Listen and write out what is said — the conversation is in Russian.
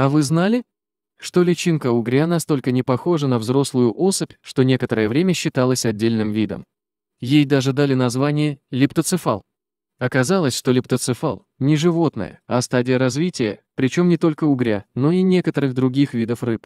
А вы знали, что личинка угря настолько не похожа на взрослую особь, что некоторое время считалась отдельным видом? Ей даже дали название лептоцефал. Оказалось, что лептоцефал – не животное, а стадия развития, причем не только угря, но и некоторых других видов рыб.